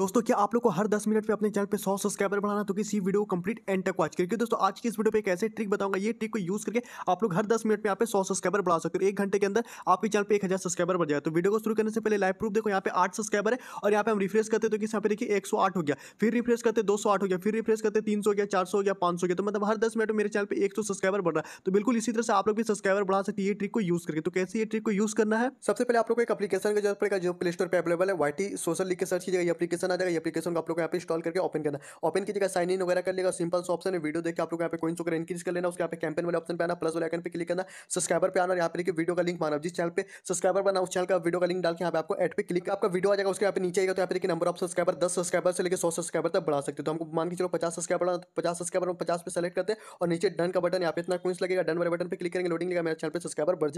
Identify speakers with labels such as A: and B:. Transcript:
A: दोस्तों क्या आप लोग को हर 10 मिनट पे अपने चैनल पे 100 सब्सक्राइबर बढ़ाना तो किसी वीडियो को कंप्लीट एंड तक वॉच करके दोस्तों आज की इस वीडियो पे एक ऐसे ट्रिक बताऊंगा ये ट्रिक को यूज करके आप लोग हर 10 मिनट पे यहाँ पे 100 सब्सक्राइबर बढ़ा सकते हो एक घंटे के अंदर आपके चैनल पे एक हज़ार सब्सक्राइबर बढ़ जाए तो वीडियो को शुरू करने से पहले लाइव प्रूफ देखो यहाँ पे आठ सब्सक्राइबर है और यहाँ पे हम रिफ्रेश करते तो किस यहाँ पे देखिए एक हो गया फिर रिफ्रेश करते दो हो गया फिर रिफ्रेश करते तीन हो गया चार हो गया पांच हो गया तो मतलब हर दस मिनट में मेरे चैनल पर एक सब्सक्राइबर बढ़ रहा है तो बिल्कुल इसी तरह से आप लोग भी सब्सक्राइबर बढ़ा सकते ये ट्रिक को यूज करके तो कैसे ये
B: ट्रिक को यूज करना है सबसे पहले आप लोग एक अपलीकेशन का जरूरत पड़ेगा जो प्ले स्टोर पर अवेलेबल है वाइटी सोशल लिख के सर्च कीजिएगा ये अपलीकेशन ના દે એપ્લિકેશન કા આપ લોકો યહાં પે ઇન્સ્ટોલ કરકે ઓપન કરના ઓપન કીજેગા સાઇન ઇન વગેરા કર લેગા સિમ્પલસ ઓપ્શન મે વિડિયો દેખ કે આપ લોકો યહાં પે કોઈન્સ ઓક્રેન્ક ઇન્કિન્ચ કર લેનાઉસકે આપ પે કેમ્પેન મે ઓપ્શન પે આના પ્લસ વો આઇકન પે ક્લિક કરના સબસ્ક્રાઇબર પે આના અને યહાં પે લેકે વિડિયો કા લિંક માનવજી ચેનલ પે સબસ્ક્રાઇબર બનાઉસ ચેનલ કા વિડિયો કા લિંક ડાલ કે યહાં પે આપકો એડ પે ક્લિક કે આપકા વિડિયો આ જાયેગા ઉસકે આપ પે નીચે આયેગા તો યહાં પે લેકે નંબર ઓફ સબસ્ક્રાઇબર 10 સબસ્ક્રાઇબર સે લેકે 100 સબસ્ક્રાઇબર તક બડા સકતે તો હમકો માન કે ચલો 50 સબસ્ક્રાઇબર 50 સબસ્ક્રાઇબર મે